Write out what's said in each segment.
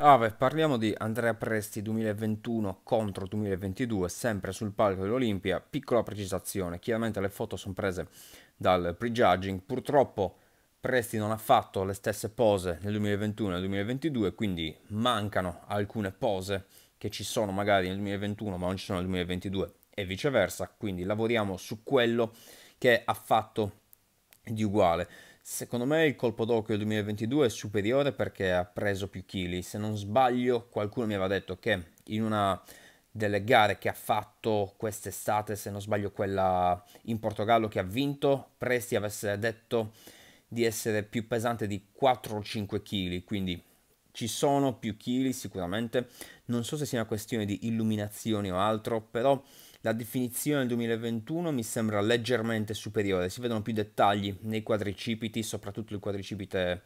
Allora, ah, parliamo di Andrea Presti 2021 contro 2022, sempre sul palco dell'Olimpia. Piccola precisazione, chiaramente le foto sono prese dal prejudging. Purtroppo Presti non ha fatto le stesse pose nel 2021 e nel 2022, quindi mancano alcune pose che ci sono magari nel 2021 ma non ci sono nel 2022 e viceversa, quindi lavoriamo su quello che ha fatto di uguale. Secondo me il colpo d'occhio del 2022 è superiore perché ha preso più chili. Se non sbaglio, qualcuno mi aveva detto che in una delle gare che ha fatto quest'estate, se non sbaglio quella in Portogallo che ha vinto, Presti avesse detto di essere più pesante di 4 o 5 kg, quindi ci sono più chili sicuramente. Non so se sia una questione di illuminazioni o altro, però la definizione del 2021 mi sembra leggermente superiore, si vedono più dettagli nei quadricipiti, soprattutto il quadricipite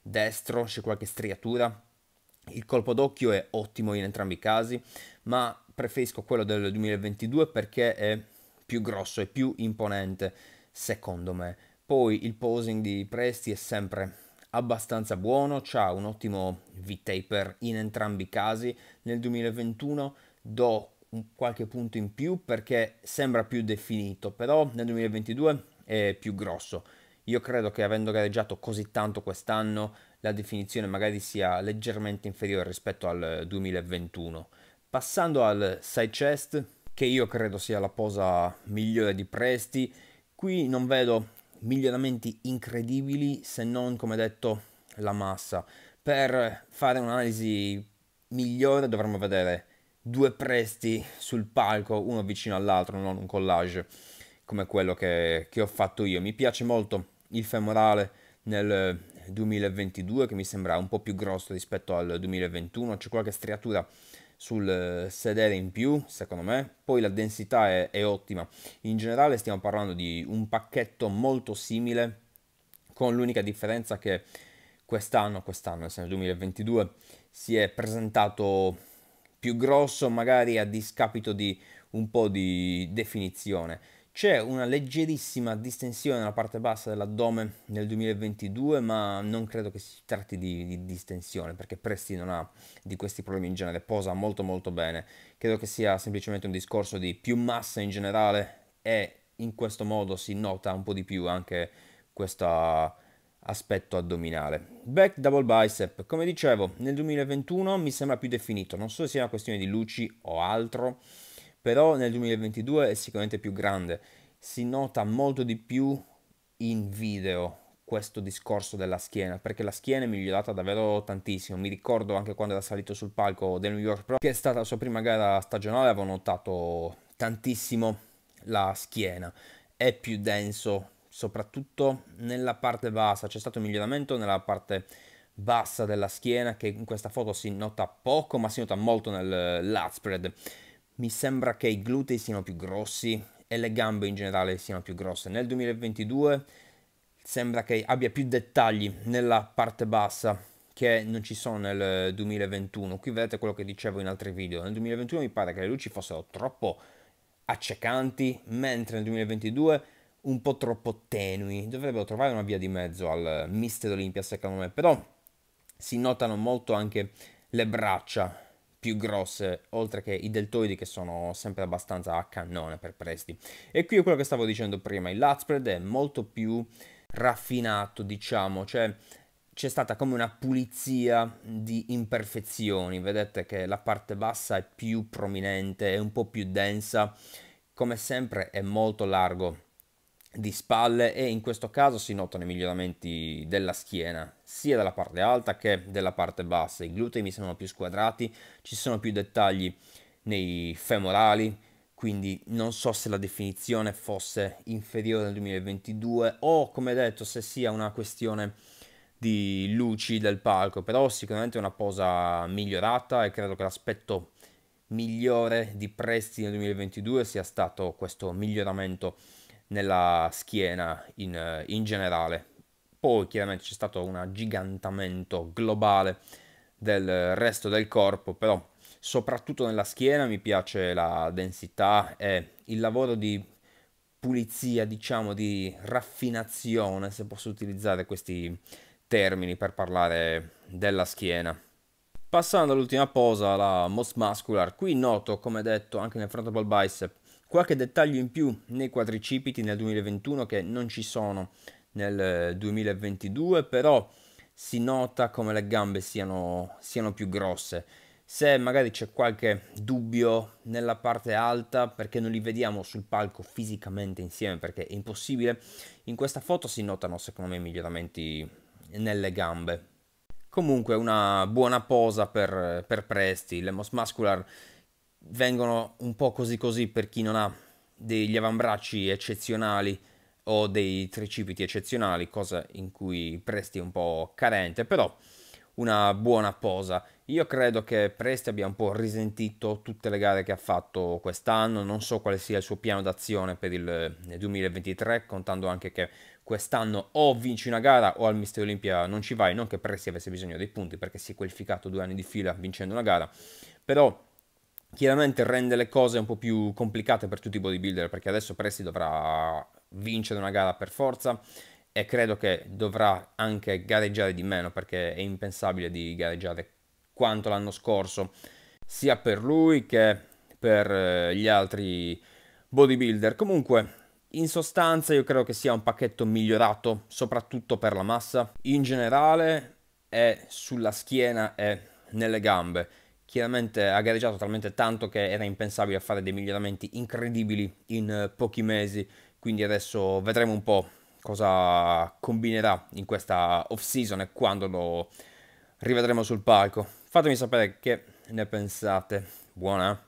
destro, c'è qualche striatura. Il colpo d'occhio è ottimo in entrambi i casi, ma preferisco quello del 2022 perché è più grosso, e più imponente, secondo me. Poi il posing di Presti è sempre abbastanza buono, ha un ottimo V-taper in entrambi i casi. Nel 2021 do un qualche punto in più perché sembra più definito, però nel 2022 è più grosso. Io credo che avendo gareggiato così tanto quest'anno la definizione magari sia leggermente inferiore rispetto al 2021. Passando al side chest, che io credo sia la posa migliore di Presti, qui non vedo miglioramenti incredibili se non, come detto, la massa. Per fare un'analisi migliore dovremmo vedere due presti sul palco, uno vicino all'altro, non un collage come quello che, che ho fatto io. Mi piace molto il femorale nel 2022 eh, che mi sembra un po' più grosso rispetto al 2021, c'è qualche striatura sul eh, sedere in più, secondo me. Poi la densità è, è, ottima. In generale stiamo parlando di un pacchetto molto simile, con l'unica differenza che quest'anno, quest'anno, nel 2022, si è presentato più grosso magari a discapito di un po' di definizione. C'è una leggerissima distensione nella parte bassa dell'addome nel 2022, ma non credo che si tratti di, di, distensione, perché Presti non ha di questi problemi in genere, posa molto molto bene. Credo che sia semplicemente un discorso di più massa in generale e in questo modo si nota un po' di più anche questa aspetto addominale. Back double bicep, come dicevo, nel 2021 mi sembra più definito, non so se sia una questione di luci o altro, però nel 2022 è sicuramente più grande, si nota molto di più in video questo discorso della schiena, perché la schiena è migliorata davvero tantissimo. Mi ricordo anche quando era salito sul palco del New York Pro, che è stata la sua prima gara stagionale, avevo notato tantissimo la schiena. È più denso soprattutto nella parte bassa, c'è stato un miglioramento nella parte bassa della schiena che in questa foto si nota poco ma si nota molto nel lat spread. Mi sembra che i glutei siano più grossi e le gambe in generale siano più grosse. Nel 2022 sembra che abbia più dettagli nella parte bassa che non ci sono nel 2021. Qui vedete quello che dicevo in altri video. Nel 2021 mi pare che le luci fossero troppo accecanti, mentre nel 2022 un po' troppo tenui. Dovrebbero trovare una via di mezzo al Mister Olympia, secondo me. Però si notano molto anche le braccia più grosse, oltre che i deltoidi che sono sempre abbastanza a cannone per Presti. E qui è quello che stavo dicendo prima, il Latspread è molto più raffinato, diciamo, cioè c'è stata come una pulizia di imperfezioni, vedete che la parte bassa è più prominente, è un po' più densa, come sempre è molto largo di spalle e in questo caso si notano i miglioramenti della schiena sia dalla parte alta che della parte bassa i glutei mi sembrano più squadrati ci sono più dettagli nei femorali quindi non so se la definizione fosse inferiore nel 2022 o come detto se sia una questione di luci del palco però sicuramente è una posa migliorata e credo che l'aspetto migliore di Presti nel 2022 sia stato questo miglioramento nella schiena in, eh, in generale. Poi chiaramente c'è stato un aggigantamento globale del resto del corpo, però soprattutto nella schiena mi piace la densità e il lavoro di pulizia, diciamo di raffinazione, se posso utilizzare questi termini per parlare della schiena. Passando all'ultima posa, la most muscular, qui noto come detto anche nel frontal bicep Qualche dettaglio in più nei quadricipiti nel 2021 che non ci sono nel 2022, eh, però si nota come le gambe siano, siano più grosse. Se magari c'è qualche dubbio nella parte alta perché non li vediamo sul palco fisicamente insieme perché è impossibile, in questa foto si notano secondo me miglioramenti nelle gambe. Comunque una buona posa per, per Presti, l'Emos Muscular vengono un po' così così per chi non ha degli avambracci eccezionali o dei tricipiti eccezionali, cosa in cui Presti è un po' carente, però una buona posa. Io credo che Presti abbia un po' risentito tutte le gare che ha fatto quest'anno, non so quale sia il suo piano d'azione per il 2023, contando anche che quest'anno o vinci una gara o al Mister Olimpia non ci vai, non che Presti avesse bisogno dei punti perché si è qualificato due anni di fila vincendo una gara, però chiaramente rende le cose un po' più complicate per tutti i bodybuilder perché adesso Presti dovrà vincere una gara per forza e credo che dovrà anche gareggiare di meno perché è impensabile di gareggiare quanto l'anno scorso sia per lui che per eh, gli altri bodybuilder comunque in sostanza io credo che sia un pacchetto migliorato soprattutto per la massa in generale è sulla schiena e nelle gambe chiaramente ha gareggiato talmente tanto che era impensabile fare dei miglioramenti incredibili in eh, pochi mesi, quindi adesso vedremo un po' cosa combinerà in questa off-season e quando lo rivedremo sul palco. Fatemi sapere che ne pensate. Buona!